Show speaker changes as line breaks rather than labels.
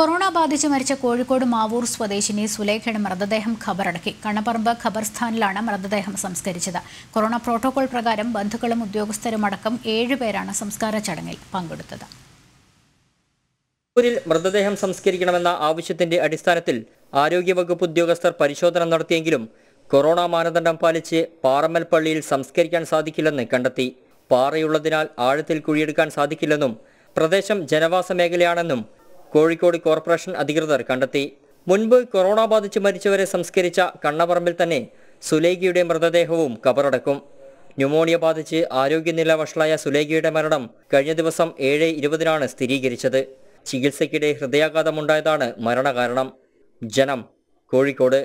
corona ബാധിച്ച് മരിച്ച കോഴിക്കോട് മാവൂർ സ്വദേശിനി സുലേഖയുടെ മൃതദേഹം ഖബറടക്കി കണ്ണപ്പറമ്പ് ഖബർസ്ഥാനിലാണ് മൃതദേഹം സംസ്കരിച്ചത് കൊറോണ പ്രോട്ടോകോൾ പ്രകാരം ബന്ധുക്കളും ഉദ്യോഗസ്ഥരും അടക്കം ഏഴുപേരാണ് സംസ്കാര ചടങ്ങിൽ പങ്കെടുത്തത്
ൂരിൽ മൃതദേഹം സംസ്കരിക്കണമെന്ന ആവശ്യത്തിന്റെ അടിസ്ഥാനത്തിൽ ആരോഗ്യവകുപ്പ് ഉദ്യോഗസ്ഥർ പരിശോധന നടത്തിയെങ്കിലും കൊറോണ മാനദണ്ഡം പാലിച്ച് പാറമ്മൽ പള്ളിയിൽ സംസ്കരിക്കാൻ സാധിക്കില്ലെന്ന് കണ്ടെത്തി പാറയുള്ളതിനാൽ ആഴത്തിൽ കുഴിയെടുക്കാൻ സാധിക്കില്ലെന്നും പ്രദേശം ജനവാസ മേഖലയാണെന്നും കോഴിക്കോട് കോർപ്പറേഷൻ അധികൃതർ കണ്ടെത്തി മുൻപ് കൊറോണ ബാധിച്ച് മരിച്ചവരെ സംസ്കരിച്ച കണ്ണപറമ്പിൽ തന്നെ സുലേഖിയുടെ മൃതദേഹവും കബറടക്കും ന്യൂമോണിയ ബാധിച്ച് ആരോഗ്യനില വഷളായ സുലേഖിയുടെ മരണം കഴിഞ്ഞ ദിവസം ഏഴ് ഇരുപതിനാണ് സ്ഥിരീകരിച്ചത് ചികിത്സയ്ക്കിടെ ഹൃദയാഘാതമുണ്ടായതാണ് മരണകാരണം ജനം കോഴിക്കോട്